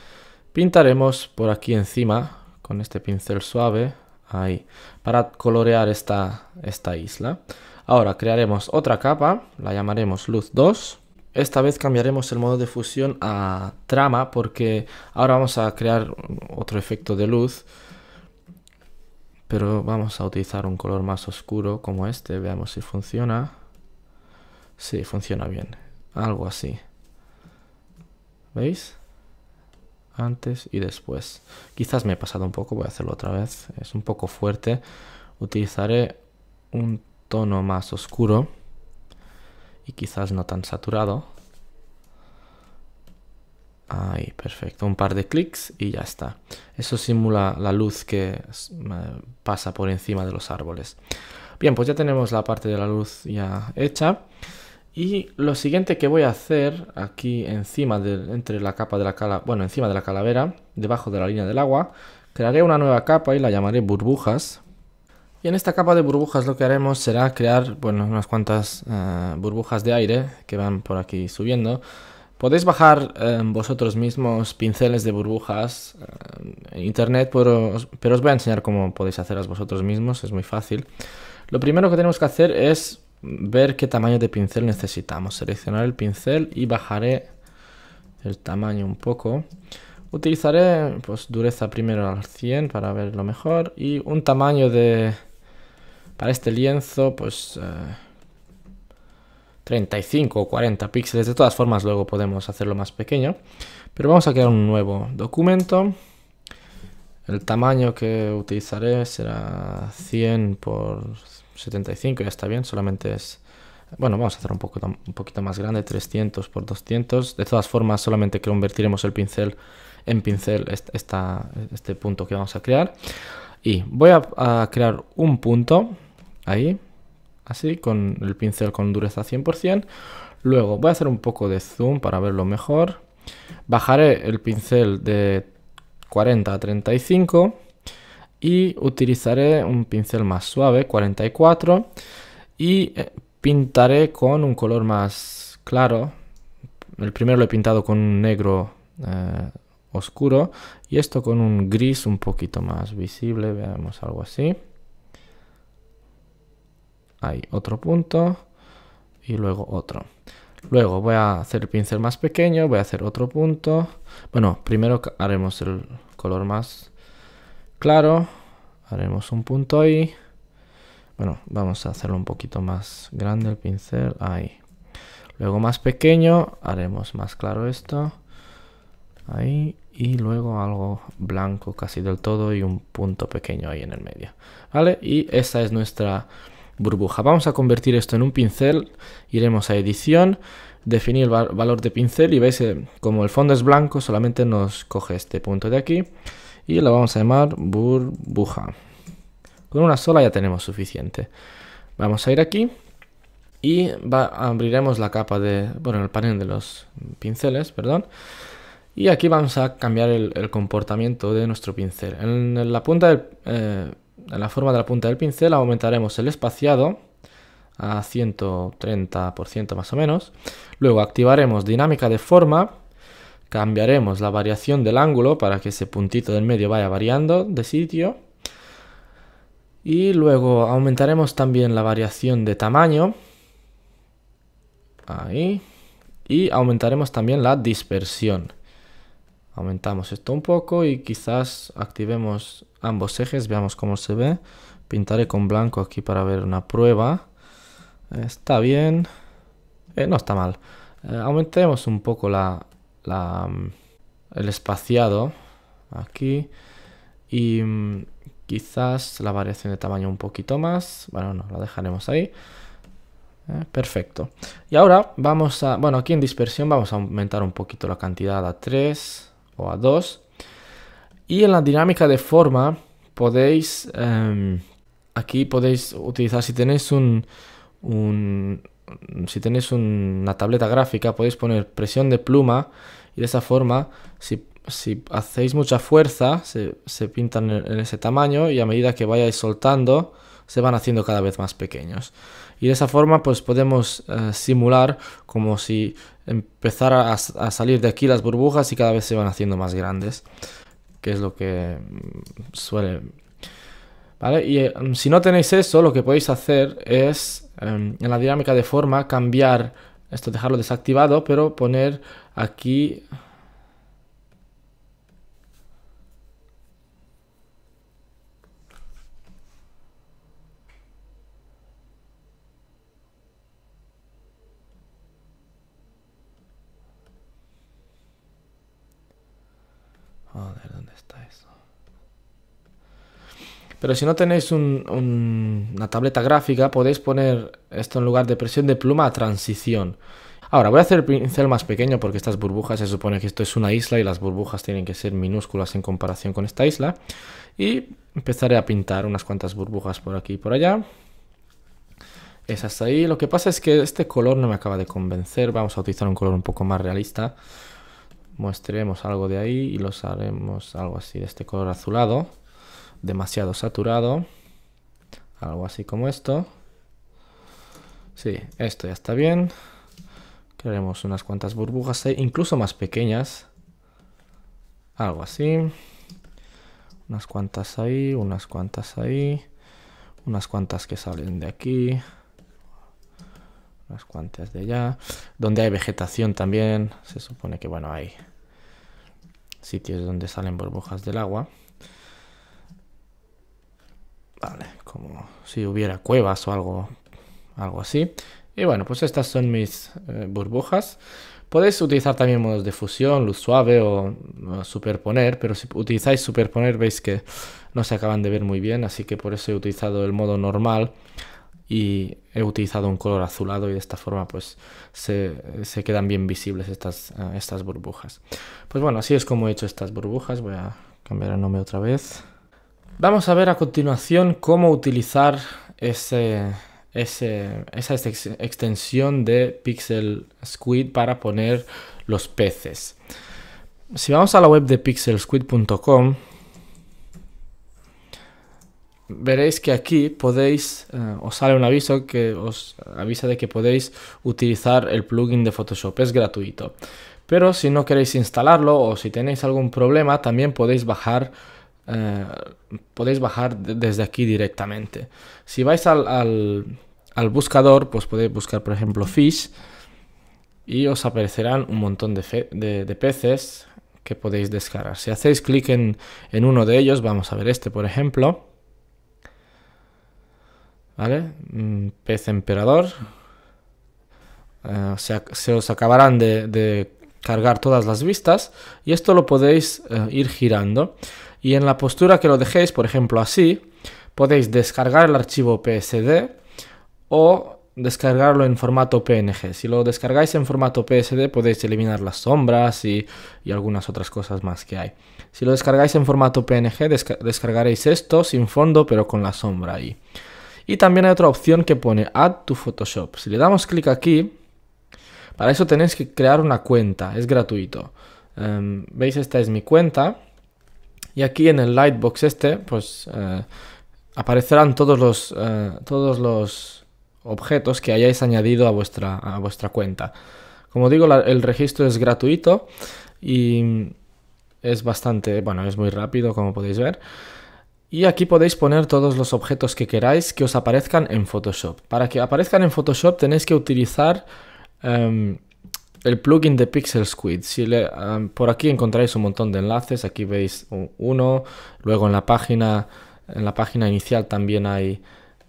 pintaremos por aquí encima con este pincel suave, ahí, para colorear esta, esta isla. Ahora crearemos otra capa, la llamaremos luz 2. Esta vez cambiaremos el modo de fusión a trama porque ahora vamos a crear otro efecto de luz. Pero vamos a utilizar un color más oscuro como este, veamos si funciona. Sí, funciona bien, algo así. ¿Veis? Antes y después. Quizás me he pasado un poco, voy a hacerlo otra vez. Es un poco fuerte. Utilizaré un tono más oscuro y quizás no tan saturado. Ahí, perfecto. Un par de clics y ya está. Eso simula la luz que pasa por encima de los árboles. Bien, pues ya tenemos la parte de la luz ya hecha. Y lo siguiente que voy a hacer aquí encima de, entre la capa de la cala, bueno, encima de la calavera, debajo de la línea del agua, crearé una nueva capa y la llamaré burbujas. Y en esta capa de burbujas lo que haremos será crear, bueno, unas cuantas eh, burbujas de aire que van por aquí subiendo. Podéis bajar eh, vosotros mismos pinceles de burbujas eh, en internet, pero, os voy a enseñar cómo podéis hacerlas vosotros mismos, es muy fácil. Lo primero que tenemos que hacer es ver qué tamaño de pincel necesitamos. Seleccionar el pincel y bajaré el tamaño un poco. Utilizaré pues dureza primero al 100 para verlo mejor y un tamaño de para este lienzo, pues... 35 eh, o 40 píxeles. De todas formas, luego podemos hacerlo más pequeño. Pero vamos a crear un nuevo documento. El tamaño que utilizaré será 100 por 75, ya está bien, solamente es... Bueno, vamos a hacer un, poco, un poquito más grande, 300 por 200. De todas formas, solamente convertiremos el pincel en pincel esta, este punto que vamos a crear. Y voy a crear un punto Ahí, así, con el pincel con dureza 100%. Luego voy a hacer un poco de zoom para verlo mejor. Bajaré el pincel de 40 a 35 y utilizaré un pincel más suave, 44, y eh, pintaré con un color más claro. El primero lo he pintado con un negro eh, oscuro y esto con un gris un poquito más visible, veamos algo así. Ahí, otro punto y luego otro. Luego voy a hacer el pincel más pequeño, voy a hacer otro punto. Bueno, primero haremos el color más claro. Haremos un punto ahí. Bueno, vamos a hacerlo un poquito más grande el pincel. Ahí. Luego más pequeño, haremos más claro esto. Ahí. Y luego algo blanco casi del todo y un punto pequeño ahí en el medio. ¿Vale? Y esta es nuestra burbuja. Vamos a convertir esto en un pincel, iremos a edición, definir el valor de pincel y veis eh, como el fondo es blanco solamente nos coge este punto de aquí y lo vamos a llamar burbuja. Con una sola ya tenemos suficiente. Vamos a ir aquí y abriremos la capa de, bueno, el panel de los pinceles, perdón. Y aquí vamos a cambiar el, comportamiento de nuestro pincel. En, la punta del eh, en la forma de la punta del pincel aumentaremos el espaciado a 130% más o menos. Luego activaremos dinámica de forma, cambiaremos la variación del ángulo para que ese puntito del medio vaya variando de sitio. Y luego aumentaremos también la variación de tamaño. Ahí. Y aumentaremos también la dispersión. Aumentamos esto un poco y quizás activemos ambos ejes, veamos cómo se ve. Pintaré con blanco aquí para ver una prueba. Está bien. Eh, no está mal. Eh, aumentemos un poco la, mm, el espaciado aquí. Y mm, quizás la variación de tamaño un poquito más. Bueno, no, la dejaremos ahí. Eh, perfecto. Y ahora vamos a... Bueno, aquí en dispersión vamos a aumentar un poquito la cantidad a 3 o a 2. Y en la dinámica de forma podéis, em, aquí podéis utilizar, si tenéis un, si tenéis una tableta gráfica podéis poner presión de pluma y de esa forma si, si hacéis mucha fuerza se, pintan en ese tamaño y a medida que vayáis soltando se van haciendo cada vez más pequeños y de esa forma pues podemos eh, simular como si empezara a, salir de aquí las burbujas y cada vez se van haciendo más grandes que es lo que mm, suele ¿Vale? y eh, mm, si no tenéis eso lo que podéis hacer es em, en la dinámica de forma cambiar esto dejarlo desactivado pero poner aquí Pero si no tenéis una tableta gráfica, podéis poner esto en lugar de presión de pluma a transición. Ahora, voy a hacer el pincel más pequeño porque estas burbujas, se supone que esto es una isla y las burbujas tienen que ser minúsculas en comparación con esta isla. Y empezaré a pintar unas cuantas burbujas por aquí y por allá. Es hasta ahí. Lo que pasa es que este color no me acaba de convencer. Vamos a utilizar un color un poco más realista. Muestremos algo de ahí y los haremos algo así de este color azulado demasiado saturado. Algo así como esto. Sí, esto ya está bien. Queremos unas cuantas burbujas, e incluso más pequeñas. Algo así. Unas cuantas ahí, unas cuantas ahí. Unas cuantas que salen de aquí. Unas cuantas de allá. Donde hay vegetación también. Se supone que, bueno, hay sitios donde salen burbujas del agua como si hubiera cuevas o algo, algo así. Y bueno, pues estas son mis eh, burbujas. Podéis utilizar también modos de fusión, luz suave o, superponer, pero si utilizáis superponer veis que no se acaban de ver muy bien, así que por eso he utilizado el modo normal y he utilizado un color azulado y de esta forma pues se, quedan bien visibles estas, eh, estas burbujas. Pues bueno, así es como he hecho estas burbujas, voy a cambiar el nombre otra vez. Vamos a ver a continuación cómo utilizar esa extensión de Pixel Squid para poner los peces. Si vamos a la web de pixelsquid.com, veréis que aquí podéis, eh, os sale un aviso que os avisa de que podéis utilizar el plugin de Photoshop, es gratuito. Pero si no queréis instalarlo o si tenéis algún problema, también podéis bajar eh, podéis bajar desde aquí directamente. Si vais al, buscador, pues podéis buscar, por ejemplo, fish y os aparecerán un montón de, peces que podéis descargar. Si hacéis clic en, en uno de ellos, vamos a ver este, por ejemplo. Mm, pez emperador. O eh, se, se, os acabarán de, cargar todas las vistas y esto lo podéis eh, ir girando y en la postura que lo dejéis, por ejemplo así, podéis descargar el archivo PSD o descargarlo en formato PNG. Si lo descargáis en formato PSD podéis eliminar las sombras y, algunas otras cosas más que hay. Si lo descargáis en formato PNG descargaréis esto sin fondo pero con la sombra ahí. Y también hay otra opción que pone Add to Photoshop. Si le damos clic aquí, para eso tenéis que crear una cuenta, es gratuito. Em, Veis, esta es mi cuenta y aquí en el lightbox este, pues eh, aparecerán todos los, eh, todos los objetos que hayáis añadido a vuestra, a vuestra cuenta. Como digo, el registro es gratuito y es bastante, bueno, es muy rápido como podéis ver. Y aquí podéis poner todos los objetos que queráis que os aparezcan en Photoshop. Para que aparezcan en Photoshop tenéis que utilizar... Em, el plugin de Pixel Squid. Si le, ah, por aquí encontráis un montón de enlaces. Aquí veis uno. Luego en la página, en la página inicial también hay,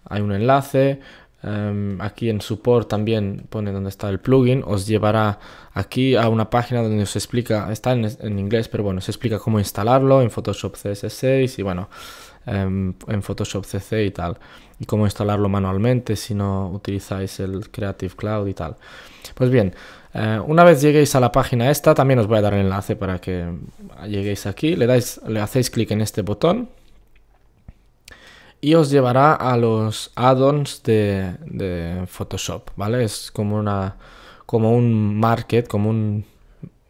hay un enlace. Em, aquí en support también pone dónde está el plugin. Os llevará aquí a una página donde os explica. Está en, inglés, pero bueno, se explica cómo instalarlo en Photoshop CS6 y bueno, em, en Photoshop CC y tal. Y cómo instalarlo manualmente si no utilizáis el Creative Cloud y tal. Pues bien. Eh, una vez lleguéis a la página esta, también os voy a dar el enlace para que lleguéis aquí, le, dais, le hacéis clic en este botón y os llevará a los add-ons de, de, Photoshop, ¿vale? Es como una como un market, como un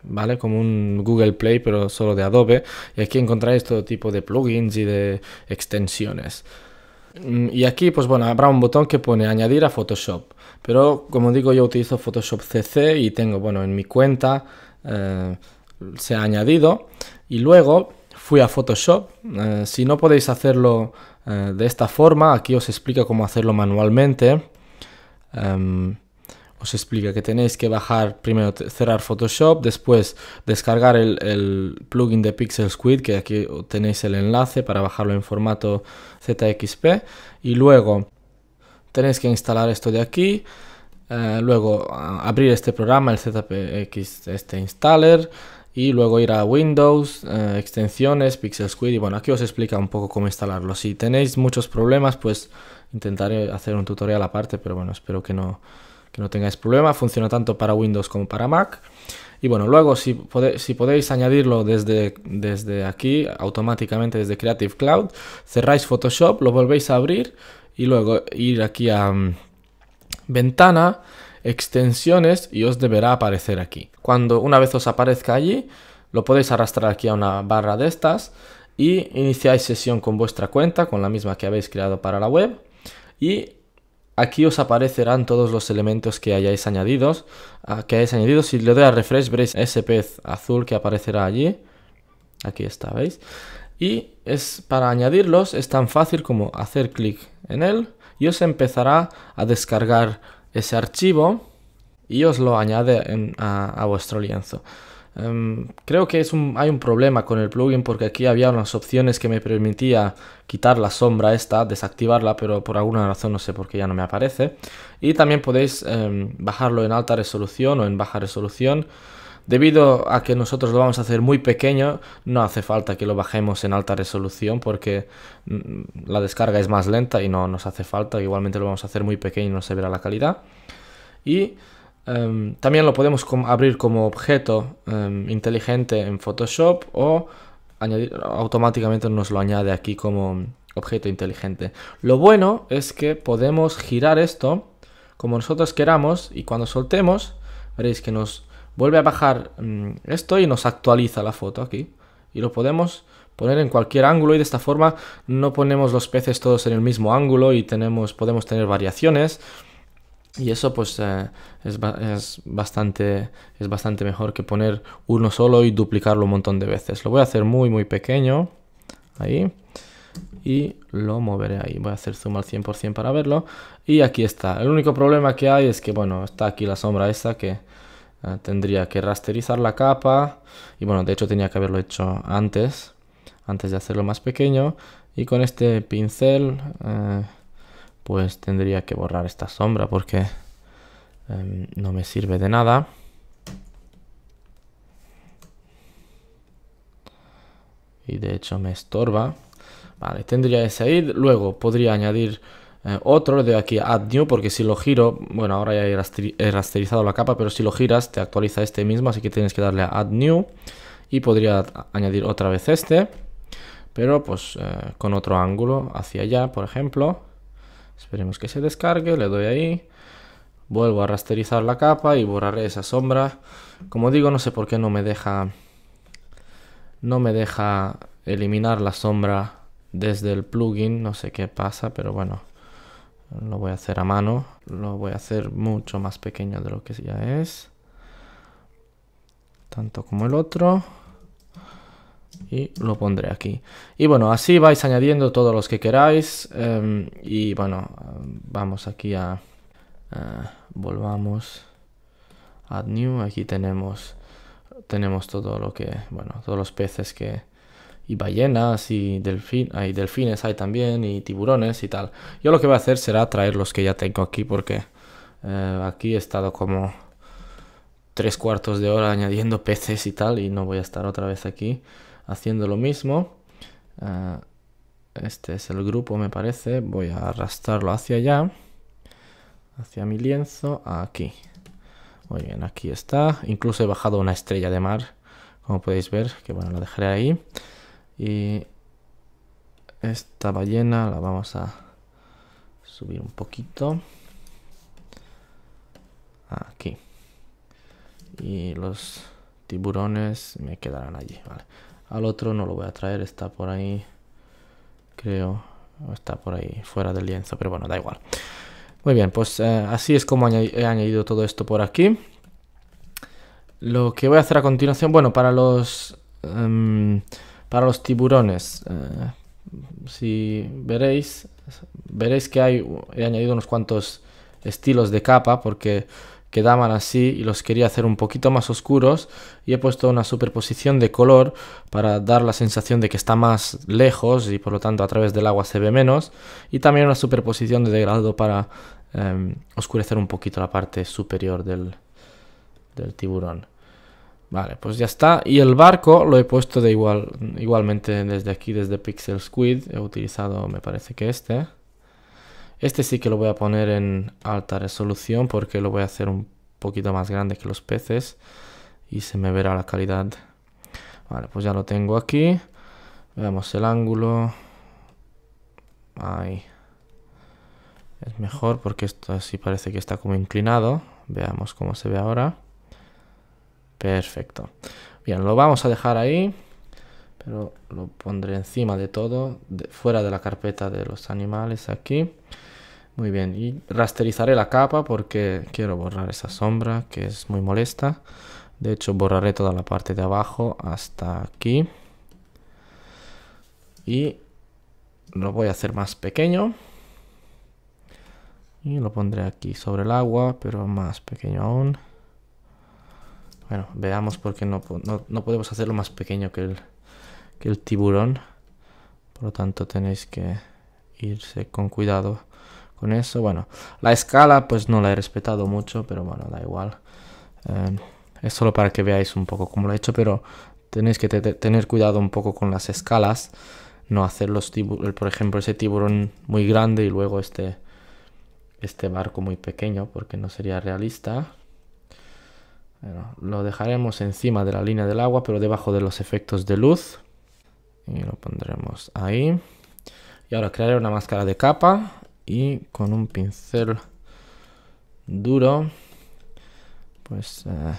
¿vale? Como un Google Play, pero solo de Adobe. Y aquí encontráis todo tipo de plugins y de extensiones. Mm, y aquí, pues bueno, habrá un botón que pone añadir a Photoshop. Pero como digo, yo utilizo Photoshop CC y tengo, bueno, en mi cuenta eh, se ha añadido. Y luego fui a Photoshop. Eh, si no podéis hacerlo eh, de esta forma, aquí os explico cómo hacerlo manualmente. Em, os explica que tenéis que bajar primero cerrar Photoshop, después descargar el, plugin de Pixel Squid, que aquí tenéis el enlace para bajarlo en formato ZXP, y luego tenéis que instalar esto de aquí. Eh, luego abrir este programa, el ZPX, este installer, y luego ir a Windows, eh, extensiones, Pixel Squid y bueno, aquí os explica un poco cómo instalarlo. Si tenéis muchos problemas, pues intentaré hacer un tutorial aparte, pero bueno, espero que no, no tengáis problema, funciona tanto para Windows como para Mac. Y bueno, luego si, podéis añadirlo desde, aquí, automáticamente desde Creative Cloud, cerráis Photoshop, lo volvéis a abrir y luego ir aquí a mm, Ventana, Extensiones y os deberá aparecer aquí. Cuando una vez os aparezca allí, lo podéis arrastrar aquí a una barra de estas y iniciáis sesión con vuestra cuenta, con la misma que habéis creado para la web y Aquí os aparecerán todos los elementos que hayáis añadidos, ah, que hayáis añadido. Si le doy a refresh veréis ese pez azul que aparecerá allí. Aquí está, ¿veis? Y es para añadirlos es tan fácil como hacer clic en él y os empezará a descargar ese archivo y os lo añade a vuestro lienzo. Em, creo que hay un problema con el plugin porque aquí había unas opciones que me permitía quitar la sombra esta, desactivarla, pero por alguna razón no sé por qué ya no me aparece. Y también podéis em, bajarlo en alta resolución o en baja resolución. Debido a que nosotros lo vamos a hacer muy pequeño, no hace falta que lo bajemos en alta resolución porque mm, mm, la descarga es más lenta y no nos hace falta. Igualmente lo vamos a hacer muy pequeño y no se verá la calidad. Y Em, también lo podemos abrir como objeto em, inteligente en Photoshop o automáticamente nos lo añade aquí como objeto inteligente. Lo bueno es que podemos girar esto como nosotros queramos y cuando soltemos veréis que nos vuelve a bajar em, esto y nos actualiza la foto aquí. Y lo podemos poner en cualquier ángulo y de esta forma no ponemos los peces todos en el mismo ángulo y tenemos, podemos tener variaciones. Y eso pues eh, es, bastante, es bastante mejor que poner uno solo y duplicarlo un montón de veces. Lo voy a hacer muy muy pequeño, ahí, y lo moveré ahí. Voy a hacer zoom al 100% para verlo. Y aquí está. El único problema que hay es que, bueno, está aquí la sombra esta que eh, tendría que rasterizar la capa. Y bueno, de hecho tenía que haberlo hecho antes, antes de hacerlo más pequeño. Y con este pincel... Eh, pues tendría que borrar esta sombra porque em, no me sirve de nada. Y de hecho me estorba. Vale, tendría ese salir Luego podría añadir eh, otro, le doy aquí Add New, porque si lo giro, bueno, ahora ya he, rasterizado la capa, pero si lo giras te actualiza este mismo, así que tienes que darle a Add New. Y podría añadir otra vez este, pero pues eh, con otro ángulo hacia allá, por ejemplo. Esperemos que se descargue, le doy ahí. Vuelvo a rasterizar la capa y borraré esa sombra. Como digo, no sé por qué no me deja no me deja eliminar la sombra desde el plugin, no sé qué pasa, pero bueno, lo voy a hacer a mano, lo voy a hacer mucho más pequeño de lo que ya es, tanto como el otro y lo pondré aquí. Y bueno, así vais añadiendo todos los que queráis. Em, y bueno, vamos aquí a... volvamos. Add new. Aquí tenemos, tenemos todo lo que... Bueno, todos los peces que... Y ballenas y delfín, hay delfines hay también y tiburones y tal. Yo lo que voy a hacer será traer los que ya tengo aquí porque eh, aquí he estado como tres cuartos de hora añadiendo peces y tal y no voy a estar otra vez aquí haciendo lo mismo. Ah, este es el grupo, me parece. Voy a arrastrarlo hacia allá, hacia mi lienzo, aquí. Muy bien, aquí está. Incluso he bajado una estrella de mar, como podéis ver, que bueno, la dejaré ahí. Y esta ballena la vamos a subir un poquito. Aquí. Y los tiburones me quedarán allí, vale. Al otro no lo voy a traer, está por ahí, creo, está por ahí fuera del lienzo, pero bueno, da igual. Muy bien, pues eh, así es como he añadido todo esto por aquí. Lo que voy a hacer a continuación, bueno, para los, em, para los tiburones, eh, si veréis, veréis que hay, he añadido unos cuantos estilos de capa porque quedaban así y los quería hacer un poquito más oscuros y he puesto una superposición de color para dar la sensación de que está más lejos y por lo tanto a través del agua se ve menos y también una superposición de degradado para em, oscurecer un poquito la parte superior del, tiburón. Vale, pues ya está. Y el barco lo he puesto de igual, igualmente desde aquí, desde Pixel Squid. He utilizado, me parece que este. Este sí que lo voy a poner en alta resolución porque lo voy a hacer un poquito más grande que los peces y se me verá la calidad. Vale, pues ya lo tengo aquí. Veamos el ángulo. Ahí. Es mejor porque esto así parece que está como inclinado. Veamos cómo se ve ahora. Perfecto. Bien, lo vamos a dejar ahí pero lo pondré encima de todo, fuera de la carpeta de los animales aquí. Muy bien, y rasterizaré la capa porque quiero borrar esa sombra que es muy molesta. De hecho, borraré toda la parte de abajo hasta aquí. Y lo voy a hacer más pequeño. Y lo pondré aquí sobre el agua, pero más pequeño aún. Bueno, veamos porque no, no, no podemos hacerlo más pequeño que el, que el tiburón. Por lo tanto tenéis que irse con cuidado con eso. Bueno, la escala pues no la he respetado mucho, pero bueno, da igual. Em, es solo para que veáis un poco cómo lo he hecho, pero tenéis que tener cuidado un poco con las escalas. No hacer los tiburones, por ejemplo, ese tiburón muy grande y luego este, este barco muy pequeño, porque no sería realista. Bueno, lo dejaremos encima de la línea del agua, pero debajo de los efectos de luz y lo pondremos ahí. Y ahora crearé una máscara de capa y con un pincel duro, pues eh,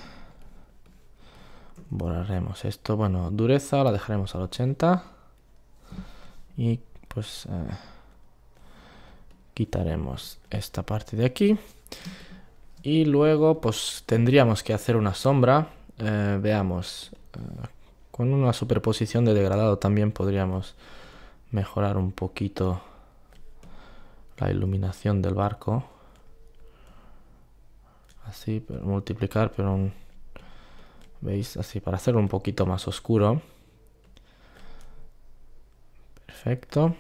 borraremos esto. Bueno, dureza la dejaremos al 80 y pues eh, quitaremos esta parte de aquí. Y luego pues tendríamos que hacer una sombra. Eh, veamos con una superposición de degradado también podríamos mejorar un poquito la iluminación del barco. Así, multiplicar, pero un, ¿Veis? Así, para hacerlo un poquito más oscuro. Perfecto.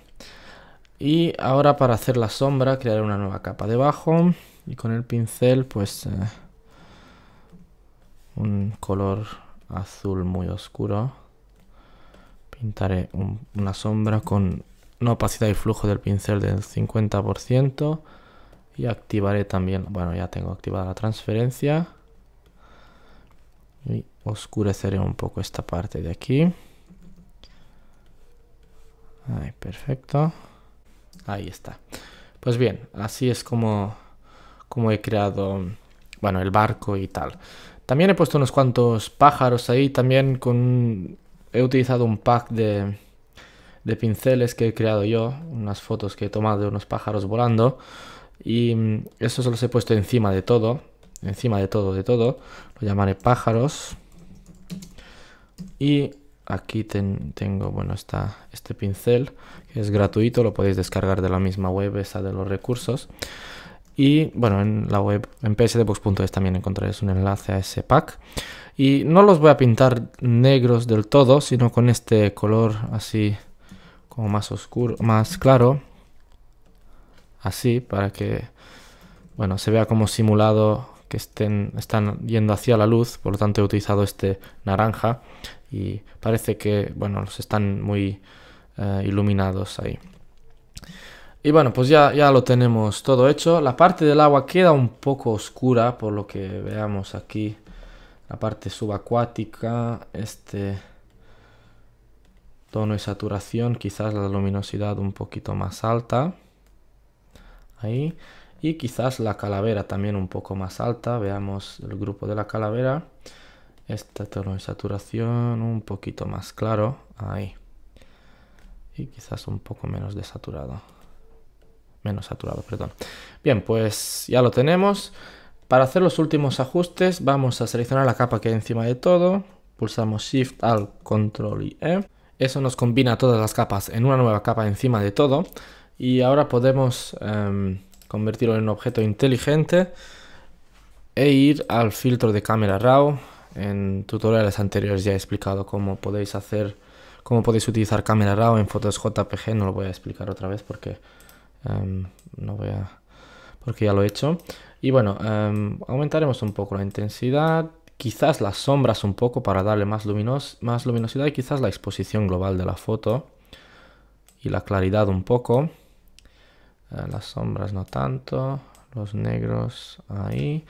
Y ahora para hacer la sombra, crear una nueva capa debajo. Y con el pincel, pues... Eh, un color azul muy oscuro. Pintaré una sombra con una opacidad y flujo del pincel del 50%. Y activaré también, bueno ya tengo activada la transferencia. Y oscureceré un poco esta parte de aquí. Ahí, perfecto. Ahí está. Pues bien, así es como, como he creado, bueno, el barco y tal. También he puesto unos cuantos pájaros ahí, también con he utilizado un pack de, pinceles que he creado yo, unas fotos que he tomado de unos pájaros volando y mm, esos los he puesto encima de todo, encima de todo, de todo, lo llamaré pájaros y aquí tengo, bueno, está este pincel que es gratuito, lo podéis descargar de la misma web, esa de los recursos y bueno, en la web, en psdbox.es también encontraréis un enlace a ese pack. Y no los voy a pintar negros del todo, sino con este color así como más oscuro, más claro. Así, para que, bueno, se vea como simulado que estén, están yendo hacia la luz, por lo tanto he utilizado este naranja y parece que, bueno, los están muy eh, iluminados ahí. Y bueno, pues ya, lo tenemos todo hecho. La parte del agua queda un poco oscura, por lo que veamos aquí. La parte subacuática, este tono y saturación, quizás la luminosidad un poquito más alta. Ahí. Y quizás la calavera también un poco más alta. Veamos el grupo de la calavera. Este tono y saturación un poquito más claro. Ahí. Y quizás un poco menos desaturado menos saturado, perdón. Bien, pues ya lo tenemos. Para hacer los últimos ajustes vamos a seleccionar la capa que hay encima de todo, pulsamos Shift, Alt, Control y E. Eso nos combina todas las capas en una nueva capa encima de todo y ahora podemos em, convertirlo en un objeto inteligente e ir al filtro de cámara RAW. En tutoriales anteriores ya he explicado cómo podéis hacer, cómo podéis utilizar cámara RAW en fotos JPG, no lo voy a explicar otra vez porque Em, no voy a... porque ya lo he hecho. Y bueno, em, aumentaremos un poco la intensidad, quizás las sombras un poco para darle más, más luminosidad y quizás la exposición global de la foto y la claridad un poco. Eh, las sombras no tanto, los negros ahí.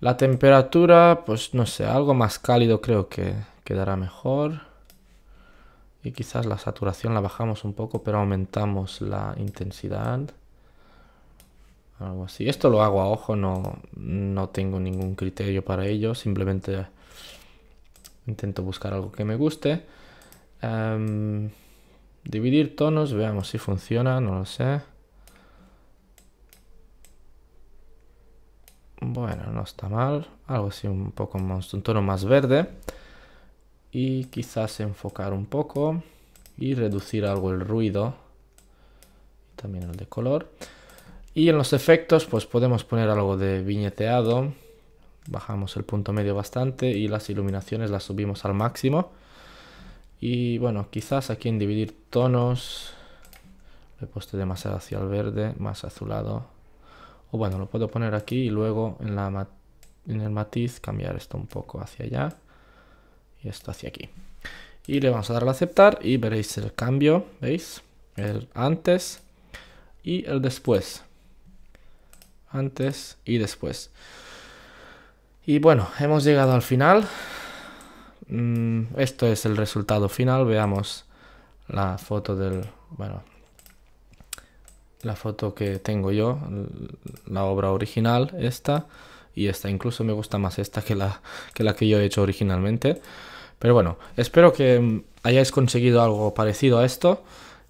La temperatura, pues no sé, algo más cálido creo que quedará mejor y quizás la saturación la bajamos un poco, pero aumentamos la intensidad. Algo así. Esto lo hago a ojo, no, tengo ningún criterio para ello, simplemente intento buscar algo que me guste. Em, dividir tonos, veamos si funciona, no lo sé. Bueno, no está mal. Algo así un poco más, un tono más verde y quizás enfocar un poco y reducir algo el ruido también el de color y en los efectos pues podemos poner algo de viñeteado bajamos el punto medio bastante y las iluminaciones las subimos al máximo y bueno quizás aquí en dividir tonos le he puesto demasiado hacia el verde más azulado o bueno lo puedo poner aquí y luego en, la en el matiz cambiar esto un poco hacia allá y esto hacia aquí. Y le vamos a dar a aceptar y veréis el cambio, ¿veis? El antes y el después. Antes y después. Y bueno, hemos llegado al final. Mm, esto es el resultado final. Veamos la foto del... Bueno, la foto que tengo yo, la obra original, esta y esta. Incluso me gusta más esta que la que, la que yo he hecho originalmente. Pero bueno, espero que mm, hayáis conseguido algo parecido a esto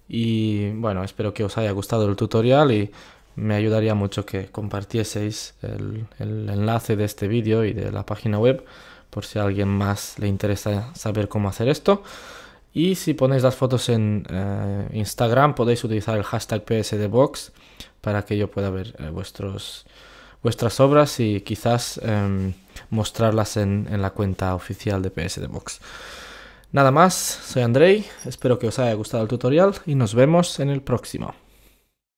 y bueno, espero que os haya gustado el tutorial y me ayudaría mucho que compartieseis el, enlace de este vídeo y de la página web por si a alguien más le interesa saber cómo hacer esto. Y si ponéis las fotos en eh, Instagram podéis utilizar el hashtag PSDBox para que yo pueda ver eh, vuestros, vuestras obras y quizás... Em, mostrarlas en, la cuenta oficial de PS Nada más, soy Andrei, espero que os haya gustado el tutorial y nos vemos en el próximo.